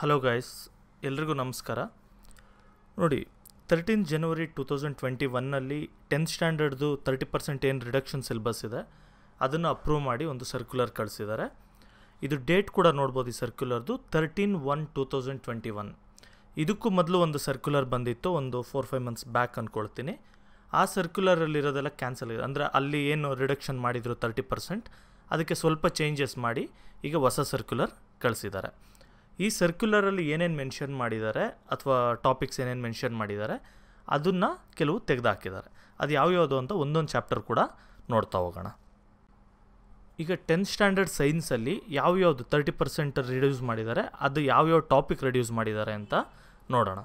hello guys ಎಲ್ರಿಗೂ ನಮಸ್ಕಾರ ನೋಡಿ thirteen January two thousand twenty ಒನ್ನಲ್ಲಿ ಟೆಂತ್ ಸ್ಟ್ಯಾಂಡರ್ಡ್ದು ತರ್ಟಿ ಪರ್ಸೆಂಟ್ ಏನು ರಿಡಕ್ಷನ್ ಸಿಲೆಬಸ್ ಇದೆ ಅದನ್ನು ಅಪ್ರೂವ್ ಮಾಡಿ ಒಂದು ಸರ್ಕ್ಯುಲರ್ ಕಳಿಸಿದ್ದಾರೆ ಇದು ಡೇಟ್ ಕೂಡ ನೋಡ್ಬೋದು ಈ ಸರ್ಕ್ಯುಲರ್ದು thirteen one two thousand twenty one ಇದಕ್ಕೂ ಮೊದಲು ಒಂದು ಸರ್ಕ್ಯುಲರ್ ಬಂದಿತ್ತು ಒಂದು ಫೋರ್ ಫೈವ್ ಮಂತ್ಸ್ ಬ್ಯಾಕ್ ಅಂದ್ಕೊಳ್ತೀನಿ ಆ ಸರ್ಕ್ಯುಲರಲ್ಲಿರೋದೆಲ್ಲ ಕ್ಯಾನ್ಸಲ್ ಆಗಿದೆ ಅಂದರೆ ಅಲ್ಲಿ ಏನು ರಿಡಕ್ಷನ್ ಮಾಡಿದರು ತರ್ಟಿ ಪರ್ಸೆಂಟ್ ಅದಕ್ಕೆ ಸ್ವಲ್ಪ ಚೇಂಜಸ್ ಮಾಡಿ ಈಗ ಹೊಸ ಸರ್ಕ್ಯುಲರ್ ಕಳಿಸಿದ್ದಾರೆ ಈ ಸರ್ಕ್ಯುಲರಲ್ಲಿ ಏನೇನು ಮೆನ್ಷನ್ ಮಾಡಿದ್ದಾರೆ ಅಥವಾ ಟಾಪಿಕ್ಸ್ ಏನೇನು ಮೆನ್ಷನ್ ಮಾಡಿದ್ದಾರೆ ಅದನ್ನು ಕೆಲವು ತೆಗೆದುಹಾಕಿದ್ದಾರೆ ಅದು ಯಾವ್ಯಾವುದು ಅಂತ ಒಂದೊಂದು ಚಾಪ್ಟರ್ ಕೂಡ ನೋಡ್ತಾ ಹೋಗೋಣ ಈಗ ಟೆಂತ್ ಸ್ಟ್ಯಾಂಡರ್ಡ್ ಸೈನ್ಸಲ್ಲಿ ಯಾವ್ಯಾವುದು ತರ್ಟಿ ಪರ್ಸೆಂಟ್ ರಿಡ್ಯೂಸ್ ಮಾಡಿದ್ದಾರೆ ಅದು ಯಾವ್ಯಾವ ಟಾಪಿಕ್ ರಿಡ್ಯೂಸ್ ಮಾಡಿದ್ದಾರೆ ಅಂತ ನೋಡೋಣ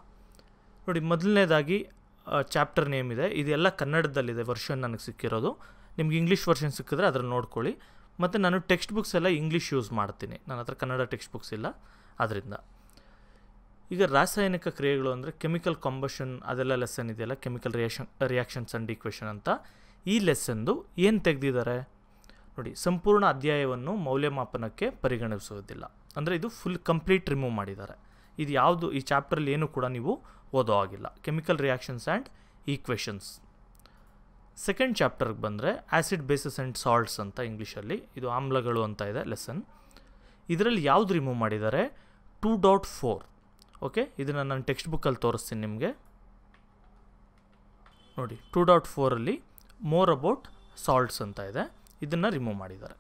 ನೋಡಿ ಮೊದಲನೇದಾಗಿ ಚಾಪ್ಟರ್ ನೇಮ್ ಇದೆ ಇದೆಲ್ಲ ಕನ್ನಡದಲ್ಲಿದೆ ವರ್ಷನ್ ನನಗೆ ಸಿಕ್ಕಿರೋದು ನಿಮ್ಗೆ ಇಂಗ್ಲೀಷ್ ವರ್ಷನ್ ಸಿಕ್ಕಿದ್ರೆ ಅದನ್ನು ನೋಡ್ಕೊಳ್ಳಿ ಮತ್ತು ನಾನು ಟೆಕ್ಸ್ಟ್ ಬುಕ್ಸ್ ಎಲ್ಲ ಇಂಗ್ಲೀಷ್ ಯೂಸ್ ಮಾಡ್ತೀನಿ ನನ್ನ ಹತ್ರ ಕನ್ನಡ ಟೆಕ್ಸ್ಟ್ ಬುಕ್ಸ್ ಇಲ್ಲ ಅದರಿಂದ ಈಗ ರಾಸಾಯನಿಕ ಕ್ರಿಯೆಗಳು ಅಂದರೆ ಕೆಮಿಕಲ್ ಕಾಂಬಷನ್ ಅದೆಲ್ಲ ಲೆಸನ್ ಇದೆಯಲ್ಲ chemical reaction reactions and equation ಅಂತ ಈ ಲೆಸನ್ದು ಏನು ತೆಗೆದಿದ್ದಾರೆ ನೋಡಿ ಸಂಪೂರ್ಣ ಅಧ್ಯಾಯವನ್ನು ಮೌಲ್ಯಮಾಪನಕ್ಕೆ ಪರಿಗಣಿಸುವುದಿಲ್ಲ ಅಂದರೆ ಇದು ಫುಲ್ ಕಂಪ್ಲೀಟ್ ರಿಮೂವ್ ಮಾಡಿದ್ದಾರೆ ಇದು ಯಾವುದು ಈ ಚಾಪ್ಟ್ರಲ್ಲಿ ಏನು ಕೂಡ ನೀವು ಓದೋ ಆಗಿಲ್ಲ chemical reactions and equations second ಚಾಪ್ಟರ್ಗೆ ಬಂದರೆ ಆ್ಯಸಿಡ್ ಬೇಸಸ್ ಆ್ಯಂಡ್ ಸಾಲ್ಟ್ಸ್ ಅಂತ ಇಂಗ್ಲೀಷಲ್ಲಿ ಇದು ಆಮ್ಲಗಳು ಅಂತ ಇದೆ ಲೆಸನ್ ಇದರಲ್ಲಿ ಯಾವ್ದು ರಿಮೂವ್ ಮಾಡಿದ್ದಾರೆ ಟೂ ಡಾಟ್ ಫೋರ್ ಓಕೆ ಇದನ್ನು ನಾನು ಟೆಕ್ಸ್ಟ್ ಬುಕ್ಕಲ್ಲಿ ತೋರಿಸ್ತೀನಿ ನಿಮಗೆ ನೋಡಿ ಟೂ ಡಾಟ್ ಫೋರಲ್ಲಿ ಮೋರ್ ಅಬೌಟ್ ಸಾಲ್ಟ್ಸ್ ಅಂತ ಇದೆ ಇದನ್ನು ರಿಮೂವ್ ಮಾಡಿದ್ದಾರೆ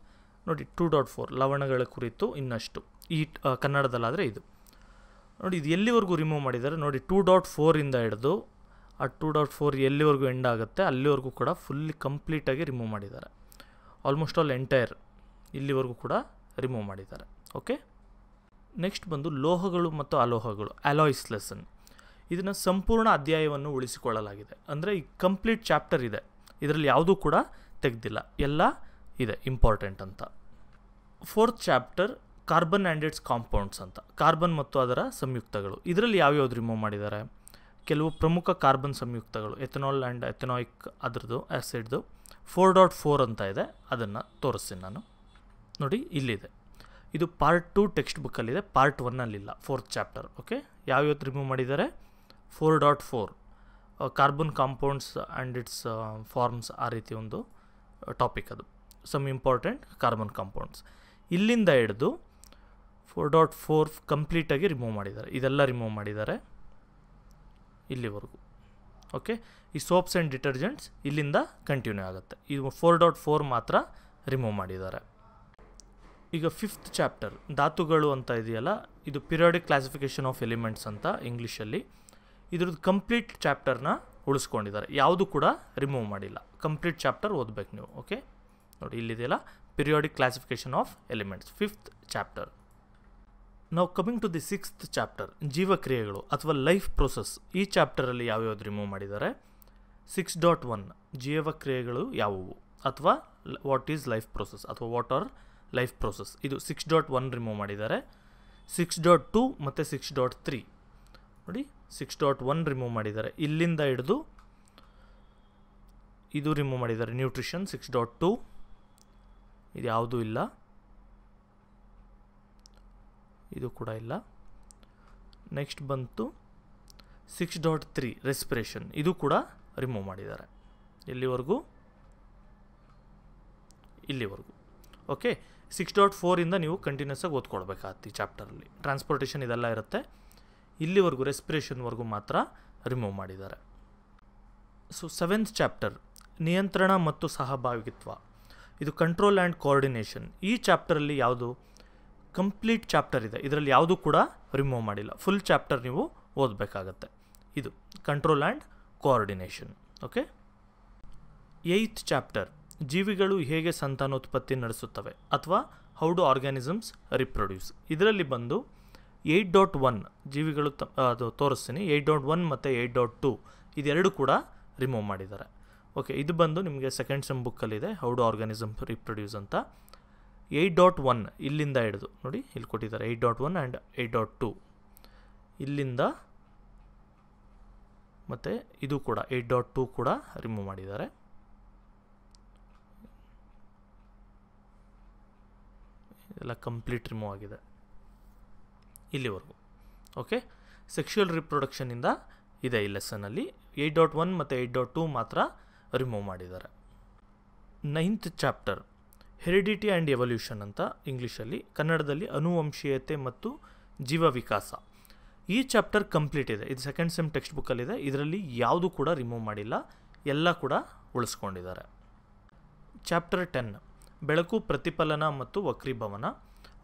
ನೋಡಿ ಟೂ ಡಾಟ್ ಫೋರ್ ಲವಣಗಳ ಕುರಿತು ಇನ್ನಷ್ಟು ಈ ಕನ್ನಡದಲ್ಲಾದರೆ ಇದು ನೋಡಿ ಇದು ಎಲ್ಲಿವರೆಗೂ ರಿಮೂವ್ ಮಾಡಿದ್ದಾರೆ ನೋಡಿ ಟೂ ಡಾಟ್ ಫೋರಿಂದ ಹಿಡಿದು ಆ ಟೂ ಡಾಟ್ ಫೋರ್ ಎಲ್ಲಿವರೆಗೂ ಎಂಡ್ ಆಗುತ್ತೆ ಅಲ್ಲಿವರೆಗೂ ಕೂಡ ಫುಲ್ಲಿ ಕಂಪ್ಲೀಟಾಗಿ ರಿಮೂವ್ ಮಾಡಿದ್ದಾರೆ ಆಲ್ಮೋಸ್ಟ್ ಆಲ್ ಎಂಟೈರ್ ಇಲ್ಲಿವರೆಗೂ ಕೂಡ ರಿಮೂವ್ ಮಾಡಿದ್ದಾರೆ ಓಕೆ ನೆಕ್ಸ್ಟ್ ಬಂದು ಲೋಹಗಳು ಮತ್ತು ಅಲೋಹಗಳು ಅಲಾಯ್ಸ್ ಲೆಸನ್ ಇದನ್ನು ಸಂಪೂರ್ಣ ಅಧ್ಯಾಯವನ್ನು ಉಳಿಸಿಕೊಳ್ಳಲಾಗಿದೆ ಅಂದರೆ ಈ ಕಂಪ್ಲೀಟ್ ಚಾಪ್ಟರ್ ಇದೆ ಇದರಲ್ಲಿ ಯಾವುದೂ ಕೂಡ ತೆಗೆದಿಲ್ಲ ಎಲ್ಲ ಇದೆ ಇಂಪಾರ್ಟೆಂಟ್ ಅಂತ fourth chapter carbon and its compounds ಅಂತ ಕಾರ್ಬನ್ ಮತ್ತು ಅದರ ಸಂಯುಕ್ತಗಳು ಇದರಲ್ಲಿ ಯಾವ್ಯಾವ್ದು ರಿಮೂವ್ ಮಾಡಿದ್ದಾರೆ ಕೆಲವು ಪ್ರಮುಖ ಕಾರ್ಬನ್ ಸಂಯುಕ್ತಗಳು ಎಥನಾಲ್ ಆ್ಯಂಡ್ ಎಥನಾಯಿಕ್ ಅದ್ರದು ಆ್ಯಸಿಡ್ದು ಫೋರ್ ಡಾಟ್ ಫೋರ್ ಅಂತ ಇದೆ ಅದನ್ನು ತೋರಿಸ್ತೀನಿ ನಾನು ನೋಡಿ ಇಲ್ಲಿದೆ ಇದು ಪಾರ್ಟ್ ಟು ಟೆಕ್ಸ್ಟ್ ಬುಕ್ಕಲ್ಲಿದೆ ಪಾರ್ಟ್ ಒನ್ನಲ್ಲಿಲ್ಲ ಫೋರ್ತ್ ಚಾಪ್ಟರ್ ಓಕೆ ಯಾವ್ಯಾವ್ದು ರಿಮೂವ್ ಮಾಡಿದ್ದಾರೆ four dot four carbon compounds and its forms ಆ ರೀತಿ ಒಂದು ಟಾಪಿಕ್ ಅದು ಸಮ್ ಇಂಪಾರ್ಟೆಂಟ್ ಕಾರ್ಬನ್ ಕಾಂಪೌಂಡ್ಸ್ ಇಲ್ಲಿಂದ ಹಿಡಿದು ಫೋರ್ ಡಾಟ್ ಫೋರ್ ಕಂಪ್ಲೀಟಾಗಿ ರಿಮೂವ್ ಮಾಡಿದ್ದಾರೆ ಇದೆಲ್ಲ ರಿಮೂವ್ ಮಾಡಿದ್ದಾರೆ ಇಲ್ಲಿವರೆಗೂ ಓಕೆ ಈ ಸೋಪ್ಸ್ ಆ್ಯಂಡ್ ಡಿಟರ್ಜೆಂಟ್ಸ್ ಇಲ್ಲಿಂದ ಕಂಟಿನ್ಯೂ ಆಗುತ್ತೆ ಇದು ಫೋರ್ ಡಾಟ್ ಫೋರ್ ಮಾತ್ರ ರಿಮೂವ್ ಮಾಡಿದ್ದಾರೆ ಈಗ ಫಿಫ್ತ್ ಚಾಪ್ಟರ್ ಧಾತುಗಳು ಅಂತ ಇದೆಯಲ್ಲ ಇದು ಪಿರಿಯಾಡಿಕ್ ಕ್ಲಾಸಿಫಿಕೇಷನ್ ಆಫ್ ಎಲಿಮೆಂಟ್ಸ್ ಅಂತ ಇಂಗ್ಲೀಷಲ್ಲಿ ಇದ್ರದ್ದು ಕಂಪ್ಲೀಟ್ ಚಾಪ್ಟರ್ನ ಉಳಿಸ್ಕೊಂಡಿದ್ದಾರೆ ಯಾವುದು ಕೂಡ ರಿಮೂವ್ ಮಾಡಿಲ್ಲ ಕಂಪ್ಲೀಟ್ ಚಾಪ್ಟರ್ ಓದಬೇಕು ನೀವು ಓಕೆ ನೋಡಿ ಇಲ್ಲಿದೆಯಲ್ಲ periodic classification of elements fifth chapter ನಾವು coming to the sixth chapter ಜೀವಕ್ರಿಯೆಗಳು ಅಥವಾ ಲೈಫ್ ಪ್ರೋಸೆಸ್ ಈ ಚಾಪ್ಟರಲ್ಲಿ ಯಾವ್ಯಾವ್ದು ರಿಮೂವ್ ಮಾಡಿದ್ದಾರೆ ಸಿಕ್ಸ್ ಡಾಟ್ ಒನ್ ಜೀವಕ್ರಿಯೆಗಳು ಯಾವುವು ಅಥವಾ ವಾಟ್ ಈಸ್ ಲೈಫ್ ಪ್ರೊಸೆಸ್ ಅಥವಾ ವಾಟ್ ಆರ್ ಲೈಫ್ ಪ್ರೋಸೆಸ್ ಇದು ಸಿಕ್ಸ್ ಡಾಟ್ ಒನ್ ರಿಮೂವ್ ಮಾಡಿದ್ದಾರೆ ಸಿಕ್ಸ್ ಡಾಟ್ ಟು ಮತ್ತು ಸಿಕ್ಸ್ ಡಾಟ್ ತ್ರೀ ನೋಡಿ ಸಿಕ್ಸ್ ಡಾಟ್ ಒನ್ ರಿಮೂವ್ ಮಾಡಿದ್ದಾರೆ ಇಲ್ಲಿಂದ ಹಿಡಿದು ಇದು ರಿಮೂವ್ ಮಾಡಿದ್ದಾರೆ ನ್ಯೂಟ್ರಿಷನ್ ಸಿಕ್ಸ್ ಡಾಟ್ ಟು ಇದು ಯಾವುದೂ ಇಲ್ಲ ಇದು ಕೂಡ ಇಲ್ಲ ನೆಕ್ಸ್ಟ್ ಬಂತು ಸಿಕ್ಸ್ ಡಾಟ್ ತ್ರೀ ರೆಸ್ಪಿರೇಷನ್ ಇದು ಕೂಡ ರಿಮೂವ್ ಮಾಡಿದ್ದಾರೆ ಎಲ್ಲಿವರೆಗೂ ಇಲ್ಲಿವರೆಗೂ ಓಕೆ ಸಿಕ್ಸ್ ಡಾಟ್ ಫೋರಿಂದ ನೀವು ಕಂಟಿನ್ಯೂಸ್ ಆಗಿ ಈ ಚಾಪ್ಟರಲ್ಲಿ ಟ್ರಾನ್ಸ್ಪೋರ್ಟೇಷನ್ ಇದೆಲ್ಲ ಇರುತ್ತೆ ಇಲ್ಲಿವರೆಗೂ ರೆಸ್ಪಿರೇಷನ್ವರೆಗೂ ಮಾತ್ರ ರಿಮೂವ್ ಮಾಡಿದ್ದಾರೆ ಸೊ ಸೆವೆಂತ್ ಚಾಪ್ಟರ್ ನಿಯಂತ್ರಣ ಮತ್ತು ಸಹಭಾಗಿತ್ವ ಇದು ಕಂಟ್ರೋಲ್ ಆ್ಯಂಡ್ ಕೋಆರ್ಡಿನೇಷನ್ ಈ ಚಾಪ್ಟರಲ್ಲಿ ಯಾವುದು ಕಂಪ್ಲೀಟ್ ಚಾಪ್ಟರ್ ಇದೆ ಇದರಲ್ಲಿ ಯಾವುದೂ ಕೂಡ ರಿಮೂವ್ ಮಾಡಿಲ್ಲ ಫುಲ್ ಚಾಪ್ಟರ್ ನೀವು ಓದಬೇಕಾಗತ್ತೆ ಇದು control and coordination okay eighth chapter ಜೀವಿಗಳು ಹೇಗೆ ಸಂತಾನೋತ್ಪತ್ತಿ ನಡೆಸುತ್ತವೆ ಅಥವಾ ಹೌ ಡು ಆರ್ಗ್ಯಾನಿಸಮ್ಸ್ ರಿಪ್ರೊಡ್ಯೂಸ್ ಇದರಲ್ಲಿ ಬಂದು ಏಯ್ಟ್ ಡಾಟ್ ಒನ್ ಜೀವಿಗಳು ತ ಅದು ತೋರಿಸ್ತೀನಿ ಏಯ್ಟ್ ಡಾಟ್ ಒನ್ ಮತ್ತು ಏಯ್ಟ್ ಡಾಟ್ ಟು ಇದೆರಡು ಕೂಡ ರಿಮೂವ್ ಮಾಡಿದ್ದಾರೆ ಓಕೆ ಇದು ಬಂದು ನಿಮಗೆ ಸೆಕೆಂಡ್ ಸೆಮ್ ಬುಕ್ಕಲ್ಲಿದೆ ಹೌ ಡು ಆರ್ಗ್ಯಾನಿಸಮ್ ರಿಪ್ರೊಡ್ಯೂಸ್ ಅಂತ ಏಯ್ಟ್ ಡಾಟ್ ಒನ್ ಇಲ್ಲಿಂದ ಹಿಡಿದು ನೋಡಿ ಇಲ್ಲಿ ಕೊಟ್ಟಿದ್ದಾರೆ eight dot one and eight dot two ಇಲ್ಲಿಂದ ಮತ್ತು ಇದು ಕೂಡ ಏಯ್ಟ್ ಡಾಟ್ ಟು ಕೂಡ ರಿಮೂವ್ ಮಾಡಿದ್ದಾರೆ ಎಲ್ಲ ಕಂಪ್ಲೀಟ್ ರಿಮೂವ್ ಆಗಿದೆ ಇಲ್ಲಿವರೆಗೂ ಓಕೆ ಸೆಕ್ಷುಯಲ್ ರಿಪ್ರೊಡಕ್ಷನಿಂದ ಇದೆ ಈ ಲೆಸನಲ್ಲಿ ಏಯ್ಟ್ ಡಾಟ್ ಒನ್ ಮತ್ತು ಏಯ್ಟ್ ಡಾಟ್ ಟು ಮಾತ್ರ ರಿಮೂವ್ ಮಾಡಿದ್ದಾರೆ ninth chapter heredity and evolution ಅಂತ ಇಂಗ್ಲೀಷಲ್ಲಿ ಕನ್ನಡದಲ್ಲಿ ಅನುವಂಶೀಯತೆ ಮತ್ತು ಜೀವ ವಿಕಾಸ ಈ ಚಾಪ್ಟರ್ ಕಂಪ್ಲೀಟ್ ಇದೆ ಇದು ಸೆಕೆಂಡ್ ಸೆಮ್ ಟೆಕ್ಸ್ಟ್ ಬುಕ್ಕಲ್ಲಿದೆ ಇದರಲ್ಲಿ ಯಾವುದು ಕೂಡ ರಿಮೂವ್ ಮಾಡಿಲ್ಲ ಎಲ್ಲ ಕೂಡ ಉಳಿಸ್ಕೊಂಡಿದ್ದಾರೆ ಚಾಪ್ಟರ್ ಟೆನ್ ಬೆಳಕು ಪ್ರತಿಫಲನ ಮತ್ತು ವಕ್ರೀಭವನ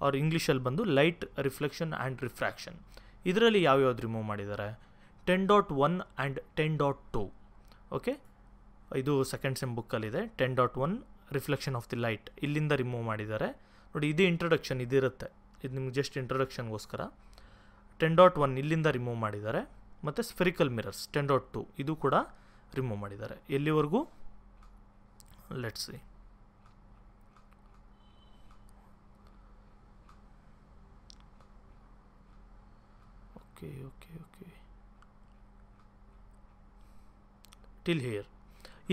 ಅವ್ರ ಇಂಗ್ಲೀಷಲ್ಲಿ ಬಂದು ಲೈಟ್ ರಿಫ್ಲೆಕ್ಷನ್ ಆ್ಯಂಡ್ ರಿಫ್ರ್ಯಾಕ್ಷನ್ ಇದರಲ್ಲಿ ಯಾವ್ಯಾವ್ದು ರಿಮೂವ್ ಮಾಡಿದ್ದಾರೆ ten dot one and ten dot two okay ಇದು ಸೆಕೆಂಡ್ ಸೆಮ್ ಬುಕ್ಕಲ್ಲಿದೆ ten dot one reflection of the light ಇಲ್ಲಿಂದ ರಿಮೂವ್ ಮಾಡಿದ್ದಾರೆ ನೋಡಿ ಇದೇ ಇಂಟ್ರೊಡಕ್ಷನ್ ಇದಿರುತ್ತೆ ಇದು ನಿಮ್ಗೆ ಜಸ್ಟ್ ಇಂಟ್ರೊಡಕ್ಷನ್ಗೋಸ್ಕರ ಟೆನ್ ಡಾಟ್ ಒನ್ ಇಲ್ಲಿಂದ ರಿಮೂವ್ ಮಾಡಿದ್ದಾರೆ ಮತ್ತು spherical mirrors ten dot two ಇದು ಕೂಡ ರಿಮೂವ್ ಮಾಡಿದ್ದಾರೆ ಎಲ್ಲಿವರೆಗೂ let's okay okay okay till here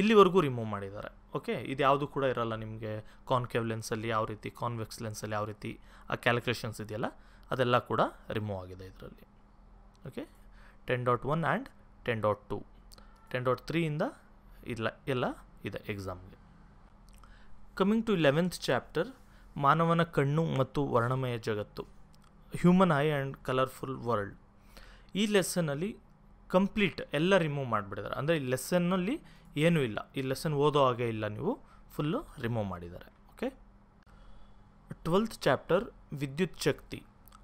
ಇಲ್ಲಿವರೆಗೂ ರಿಮೂವ್ ಮಾಡಿದ್ದಾರೆ ಓಕೆ ಇದು ಯಾವುದು ಕೂಡ ಇರಲ್ಲ ನಿಮಗೆ ಕಾನ್ಕೇವ್ ಲೆನ್ಸಲ್ಲಿ ಯಾವ ರೀತಿ ಕಾನ್ವೆಕ್ಸ್ ಲೆನ್ಸಲ್ಲಿ ಯಾವ ರೀತಿ ಆ ಕ್ಯಾಲ್ಕುಲೇಷನ್ಸ್ ಇದೆಯಲ್ಲ ಅದೆಲ್ಲ ಕೂಡ ರಿಮೂವ್ ಆಗಿದೆ ಇದರಲ್ಲಿ okay ten dot one and ten dot two ten dot ತ್ರೀಯಿಂದ ಇಲ್ಲ ಎಲ್ಲ ಇದೆ ಎಕ್ಸಾಮ್ಗೆ ಕಮಿಂಗ್ ಟು ಲೆವೆಂತ್ ಚಾಪ್ಟರ್ ಮಾನವನ ಕಣ್ಣು ಮತ್ತು ವರ್ಣಮಯ ಜಗತ್ತು human eye and colourful world ಈ ಲೆಸನಲ್ಲಿ ಕಂಪ್ಲೀಟ್ ಎಲ್ಲ ರಿಮೂವ್ ಮಾಡಿಬಿಟ್ಟಿದ್ದಾರೆ ಅಂದರೆ ಈ ಲೆಸನ್ನಲ್ಲಿ ಏನೂ ಇಲ್ಲ ಈ ಲೆಸನ್ ಓದೋ ಹಾಗೆ ಇಲ್ಲ ನೀವು ಫುಲ್ಲು ರಿಮೂವ್ ಮಾಡಿದ್ದಾರೆ ಓಕೆ ಟ್ವೆಲ್ತ್ ಚಾಪ್ಟರ್ ವಿದ್ಯುತ್ ಶಕ್ತಿ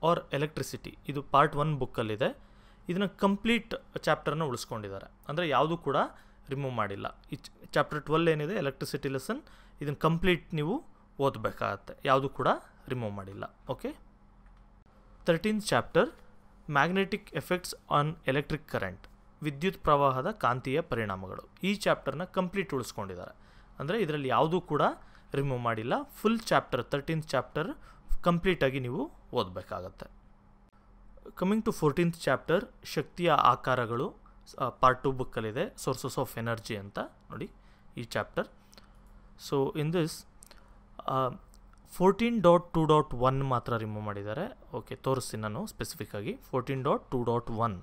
ಆರ್ ಎಲೆಕ್ಟ್ರಿಸಿಟಿ ಇದು ಪಾರ್ಟ್ ಒನ್ ಬುಕ್ಕಲ್ಲಿದೆ ಇದನ್ನು ಕಂಪ್ಲೀಟ್ ಚಾಪ್ಟರ್ನ ಉಳಿಸ್ಕೊಂಡಿದ್ದಾರೆ ಅಂದರೆ ಯಾವುದು ಕೂಡ ರಿಮೂವ್ ಮಾಡಿಲ್ಲ ಈ ಚಾಪ್ಟರ್ ಟ್ವೆಲ್ ಏನಿದೆ ಎಲೆಕ್ಟ್ರಿಸಿಟಿ ಲೆಸನ್ ಇದನ್ನು ಕಂಪ್ಲೀಟ್ ನೀವು ಓದಬೇಕಾಗತ್ತೆ ಯಾವುದು ಕೂಡ ರಿಮೂವ್ ಮಾಡಿಲ್ಲ okay thirteenth chapter magnetic effects on electric current ವಿದ್ಯುತ್ ಪ್ರವಾಹದ ಕಾಂತೀಯ ಪರಿಣಾಮಗಳು ಈ ಚಾಪ್ಟರ್ನ ಕಂಪ್ಲೀಟ್ ಉಳಿಸ್ಕೊಂಡಿದ್ದಾರೆ ಅಂದರೆ ಇದರಲ್ಲಿ ಯಾವುದೂ ಕೂಡ ರಿಮೂವ್ ಮಾಡಿಲ್ಲ ಫುಲ್ ಚಾಪ್ಟರ್ ತರ್ಟೀನ್ತ್ ಚಾಪ್ಟರ್ ಕಂಪ್ಲೀಟಾಗಿ ನೀವು ಓದಬೇಕಾಗತ್ತೆ ಕಮಿಂಗ್ ಟು ಫೋರ್ಟೀನ್ತ್ ಚಾಪ್ಟರ್ ಶಕ್ತಿಯ ಆಕಾರಗಳು ಪಾರ್ಟ್ ಟು ಬುಕ್ಕಲ್ಲಿದೆ ಸೋರ್ಸಸ್ ಆಫ್ ಎನರ್ಜಿ ಅಂತ ನೋಡಿ ಈ chapter so in this fourteen dot two dot one ಮಾತ್ರ ರಿಮೂವ್ ಮಾಡಿದ್ದಾರೆ ಓಕೆ ತೋರಿಸ್ತೀನಿ ನಾನು ಸ್ಪೆಸಿಫಿಕ್ ಆಗಿ fourteen dot two dot one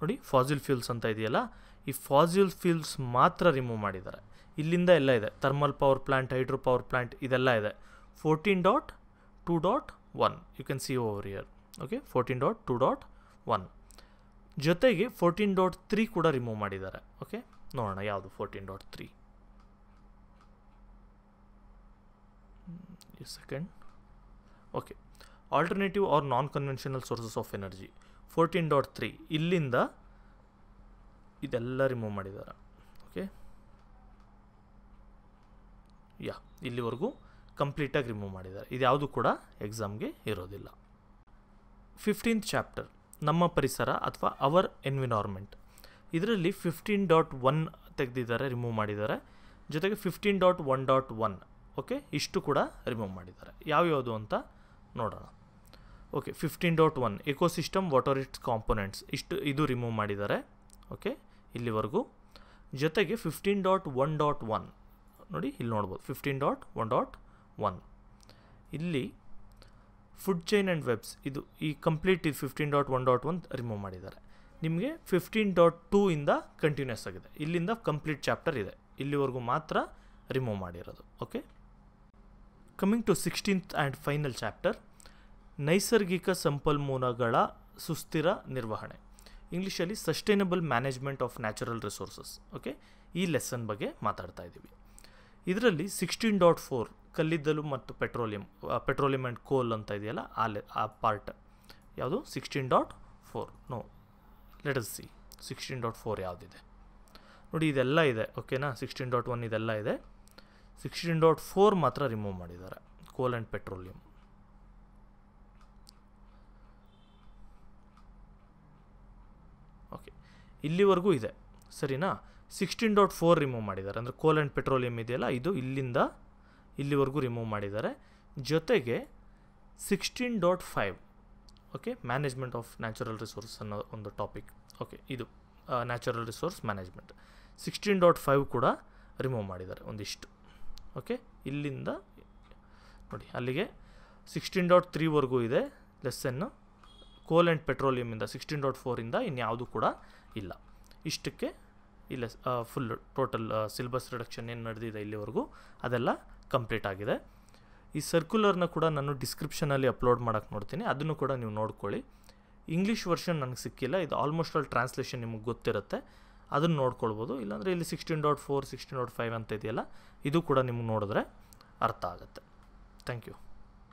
ನೋಡಿ ಫಾಸಿಲ್ ಫ್ಯೂಲ್ಸ್ ಅಂತ ಇದೆಯಲ್ಲ ಈ ಫಾಸಿಲ್ ಫ್ಯೂಲ್ಸ್ ಮಾತ್ರ ರಿಮೂವ್ ಮಾಡಿದ್ದಾರೆ ಇಲ್ಲಿಂದ ಎಲ್ಲ ಇದೆ thermal power plant hydro power plant ಇದೆಲ್ಲ ಇದೆ fourteen dot two dot one you can see over here okay fourteen dot two dot one ಜೊತೆಗೆ ಫೋರ್ಟೀನ್ ಡಾಟ್ ತ್ರೀ ಕೂಡ ರಿಮೂವ್ ಮಾಡಿದ್ದಾರೆ ಓಕೆ ನೋಡೋಣ ಯಾವುದು fourteen dot three a second okay alternative or non conventional sources of energy fourteen dot three ಇಲ್ಲಿಂದ ಇದೆಲ್ಲ remove ಮಾಡಿದ್ದಾರೆ okay yeah ಇಲ್ಲಿವರೆಗೂ ಕಂಪ್ಲೀಟಾಗಿ ರಿಮೂವ್ ಮಾಡಿದ್ದಾರೆ ಇದು ಯಾವುದು ಕೂಡ ಎಕ್ಸಾಮ್ಗೆ ಇರೋದಿಲ್ಲ ಫಿಫ್ಟೀನ್ತ್ ಚಾಪ್ಟರ್ ನಮ್ಮ ಪರಿಸರ ಅಥವಾ ಅವರ್ ಎನ್ವಿರಾನ್ಮೆಂಟ್ ಇದರಲ್ಲಿ ಫಿಫ್ಟೀನ್ ಡಾಟ್ ಒನ್ ತೆಗೆದಿದ್ದಾರೆ ರಿಮೂವ್ ಮಾಡಿದ್ದಾರೆ ಜೊತೆಗೆ fifteen dot one dot one okay ಇಷ್ಟು ಕೂಡ ರಿಮೂವ್ ಮಾಡಿದ್ದಾರೆ ಯಾವ್ಯಾವುದು ಅಂತ ನೋಡೋಣ okay fifteen dot one ecosystem water its components ಇಷ್ಟು ಇದು ರಿಮೂವ್ ಮಾಡಿದ್ದಾರೆ ಓಕೆ ಇಲ್ಲಿವರೆಗೂ ಜೊತೆಗೆ fifteen dot one dot one ನೋಡಿ ಇಲ್ಲಿ ನೋಡ್ಬೋದು fifteen dot one dot one ಇಲ್ಲಿ ಫುಡ್ ಚೈನ್ ಆ್ಯಂಡ್ ವೆಬ್ಸ್ ಇದು ಈ ಕಂಪ್ಲೀಟ್ ಇದು fifteen dot one dot one remove ಮಾಡಿದ್ದಾರೆ ನಿಮಗೆ ಫಿಫ್ಟೀನ್ ಡಾಟ್ ಟೂ ಇಂದ ಕಂಟಿನ್ಯೂಸ್ ಆಗಿದೆ ಇಲ್ಲಿಂದ ಕಂಪ್ಲೀಟ್ ಚಾಪ್ಟರ್ ಇದೆ ಇಲ್ಲಿವರೆಗೂ ಮಾತ್ರ ರಿಮೂವ್ ಮಾಡಿರೋದು okay coming to sixteenth and final chapter ನೈಸರ್ಗಿಕ ಸಂಪನ್ಮೂಲಗಳ ಸುಸ್ಥಿರ ನಿರ್ವಹಣೆ ಇಂಗ್ಲೀಷಲ್ಲಿ sustainable management of natural resources okay ಈ ಲೆಸನ್ ಬಗ್ಗೆ ಮಾತಾಡ್ತಾ ಇದ್ದೀವಿ ಇದರಲ್ಲಿ ಸಿಕ್ಸ್ಟೀನ್ ಡಾಟ್ ಫೋರ್ ಕಲ್ಲಿದ್ದಲು ಮತ್ತು ಪೆಟ್ರೋಲಿಯಂ ಪೆಟ್ರೋಲಿಯಂ ಆ್ಯಂಡ್ ಕೋಲ್ ಅಂತ ಇದೆಯಲ್ಲ ಆ ಲೆ ಆ ಪಾರ್ಟ್ ಯಾವುದು sixteen dot four no let see sixteen dot four ಯಾವುದಿದೆ ನೋಡಿ ಇದೆಲ್ಲ ಇದೆ ಓಕೆನಾ ಸಿಕ್ಸ್ಟೀನ್ ಡಾಟ್ ಒನ್ ಇದೆಲ್ಲ ಇದೆ ಸಿಕ್ಸ್ಟೀನ್ ಡಾಟ್ ಫೋರ್ ಮಾತ್ರ ರಿಮೂವ್ ಮಾಡಿದ್ದಾರೆ ಕೋಲ್ ಆ್ಯಂಡ್ ಪೆಟ್ರೋಲಿಯಂ ಓಕೆ ಇಲ್ಲಿವರೆಗೂ ಇದೆ ಸರಿನಾ ಸಿಕ್ಸ್ಟೀನ್ ಡಾಟ್ ಫೋರ್ ರಿಮೂವ್ ಮಾಡಿದ್ದಾರೆ ಅಂದರೆ ಕೋಲ್ ಆ್ಯಂಡ್ ಪೆಟ್ರೋಲಿಯಂ ಇದೆಯಲ್ಲ ಇದು ಇಲ್ಲಿಂದ ಇಲ್ಲಿವರೆಗೂ ರಿಮೂವ್ ಮಾಡಿದ್ದಾರೆ ಜೊತೆಗೆ sixteen dot five okay management of natural resource ಅನ್ನೋ ಒಂದು ಟಾಪಿಕ್ ಓಕೆ ಇದು natural resource management sixteen dot five ಕೂಡ ರಿಮೂವ್ ಮಾಡಿದ್ದಾರೆ ಒಂದಿಷ್ಟು ಓಕೆ ಇಲ್ಲಿಂದ ನೋಡಿ ಅಲ್ಲಿಗೆ ಸಿಕ್ಸ್ಟೀನ್ ಡಾಟ್ ತ್ರೀವರೆಗೂ ಇದೆ ಲೆಸ್ಸನ್ನು ಕೋಲ್ ಆ್ಯಂಡ್ ಪೆಟ್ರೋಲಿಯಮಿಂದ ಸಿಕ್ಸ್ಟೀನ್ ಡಾಟ್ ಫೋರಿಂದ ಇನ್ಯಾವುದೂ ಕೂಡ ಇಲ್ಲ ಇಷ್ಟಕ್ಕೆ ಇಲ್ಲ ಫುಲ್ ಟೋಟಲ್ ಸಿಲೆಬಸ್ ರಿಡಕ್ಷನ್ ಏನು ನಡೆದಿದೆ ಇಲ್ಲಿವರೆಗೂ ಅದೆಲ್ಲ ಕಂಪ್ಲೀಟ್ ಆಗಿದೆ ಈ ಸರ್ಕ್ಯುಲರ್ನ ಕೂಡ ನಾನು ಡಿಸ್ಕ್ರಿಪ್ಷನಲ್ಲಿ ಅಪ್ಲೋಡ್ ಮಾಡೋಕ್ಕೆ ನೋಡ್ತೀನಿ ಅದನ್ನು ಕೂಡ ನೀವು ನೋಡ್ಕೊಳ್ಳಿ ಇಂಗ್ಲೀಷ್ ವರ್ಷನ್ ನನಗೆ ಸಿಕ್ಕಿಲ್ಲ ಇದು ಆಲ್ಮೋಸ್ಟ್ ಆಲ್ ಟ್ರಾನ್ಸ್ಲೇಷನ್ ನಿಮಗೆ ಗೊತ್ತಿರುತ್ತೆ ಅದನ್ನು ನೋಡ್ಕೊಳ್ಬೋದು ಇಲ್ಲಾಂದರೆ ಇಲ್ಲಿ sixteen dot four sixteen dot five ಅಂತ ಇದೆಯಲ್ಲ ಇದು ಕೂಡ ನಿಮ್ಗೆ ನೋಡಿದ್ರೆ ಅರ್ಥ ಆಗುತ್ತೆ ಥ್ಯಾಂಕ್ ಯು